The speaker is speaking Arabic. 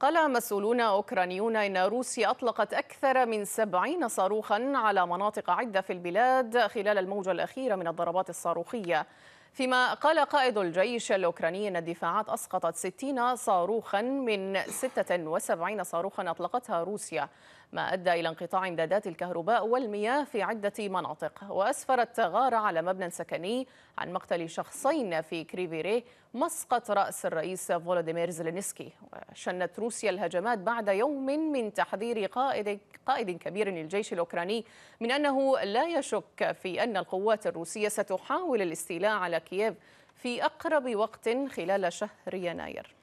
قال مسؤولون أوكرانيون إن روسيا أطلقت أكثر من سبعين صاروخا على مناطق عدة في البلاد خلال الموجة الأخيرة من الضربات الصاروخية فيما قال قائد الجيش الأوكراني أن الدفاعات أسقطت 60 صاروخا من 76 صاروخا أطلقتها روسيا ما أدى إلى انقطاع إمدادات الكهرباء والمياه في عدة مناطق وأسفرت غارة على مبنى سكني عن مقتل شخصين في كريفيريه مسقط رأس الرئيس فولوديمير زلينسكي وشنت روسيا الهجمات بعد يوم من تحذير قائد, قائد كبير للجيش الأوكراني من أنه لا يشك في أن القوات الروسية ستحاول الاستيلاء على كييف في أقرب وقت خلال شهر يناير